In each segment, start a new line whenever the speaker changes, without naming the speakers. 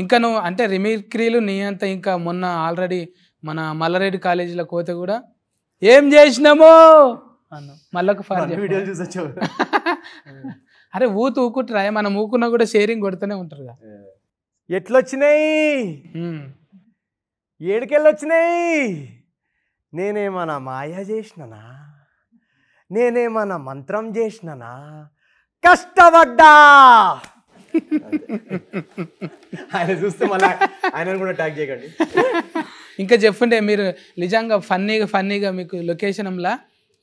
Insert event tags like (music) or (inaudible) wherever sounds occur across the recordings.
ఇంకా నువ్వు అంటే రిమిక్రీలు నీ అంతా ఇంకా మొన్న ఆల్రెడీ మన మల్లారెడ్డి కాలేజీలో కోతే కూడా ఏం చేసినామో అన్నాం మళ్ళొక ఫార్ వీడియోలు చూసొచ్చావు (laughs) అరే ఊతు ఊకుంటారా మనం ఊకున్నా కూడా షేరింగ్ కొడుతూనే ఉంటారు కదా
ఎట్లొచ్చినాయి ఏడుకెళ్ళొచ్చినాయి నేనేమన్నా మాయా చేసినానా నేనేమన్నా మంత్రం చేసిననా కష్టపడ్డా ఆయన చూస్తే మళ్ళీ ఆయన కూడా ట్యాగ్ చేయకండి
ఇంకా చెప్పండి మీరు నిజంగా ఫన్నీగా ఫన్నీగా మీకు లొకేషన్ లా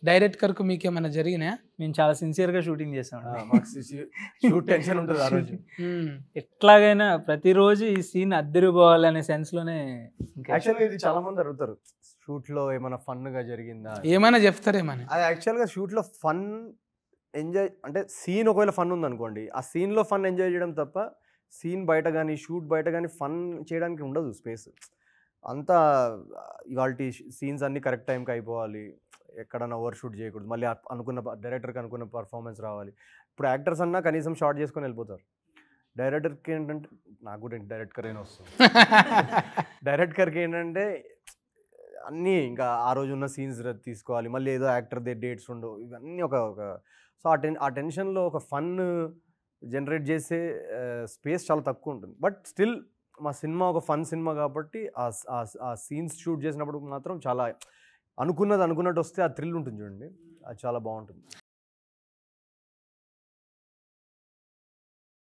డైరెక్టర్కు మీకు ఏమైనా జరిగినా మేము చాలా సిన్సియర్గా షూటింగ్ చేస్తాం షూట్ టెన్షన్ ఉంటుంది ఆ (laughs) రోజు hmm. ఎట్లాగైనా ప్రతిరోజు ఈ సీన్ అద్దరిపోవాలనే సెన్స్లోనే యాక్చువల్గా ఇది చాలా
మంది అడుగుతారు షూట్లో ఏమైనా ఫన్గా జరిగిందా ఏమైనా చెప్తారేమని అది యాక్చువల్గా షూట్లో ఫన్ ఎంజాయ్ అంటే సీన్ ఒకవేళ ఫన్ ఉందనుకోండి ఆ సీన్లో ఫన్ ఎంజాయ్ చేయడం తప్ప సీన్ బయట కానీ షూట్ బయట కానీ ఫన్ చేయడానికి ఉండదు స్పేస్ అంతా ఇవాళ సీన్స్ అన్నీ కరెక్ట్ టైంకి అయిపోవాలి ఎక్కడన్నా ఓవర్ షూట్ చేయకూడదు మళ్ళీ అనుకున్న డైరెక్టర్కి అనుకున్న పర్ఫార్మెన్స్ రావాలి ఇప్పుడు యాక్టర్స్ అన్నా కనీసం షార్ట్ చేసుకొని వెళ్ళిపోతారు డైరెక్టర్కి ఏంటంటే నాకు కూడా డైరెక్టర్ అయినా వస్తుంది (laughs) డైరెక్టర్కి ఏంటంటే అన్నీ ఇంకా ఆ రోజు ఉన్న సీన్స్ తీసుకోవాలి మళ్ళీ ఏదో యాక్టర్ దే డేట్స్ ఉండవు ఇవన్నీ ఒక ఒక సో ఆ టెన్ ఆ టెన్షన్లో ఒక ఫన్ జనరేట్ చేసే స్పేస్ చాలా తక్కువ ఉంటుంది బట్ స్టిల్ మా సినిమా ఒక ఫన్ సినిమా కాబట్టి ఆ సీన్స్ షూట్ చేసినప్పుడు మాత్రం చాలా అనుకున్నది అనుకున్నట్టు వస్తే ఆ థ్రిల్ ఉంటుంది చూడండి అది చాలా బాగుంటుంది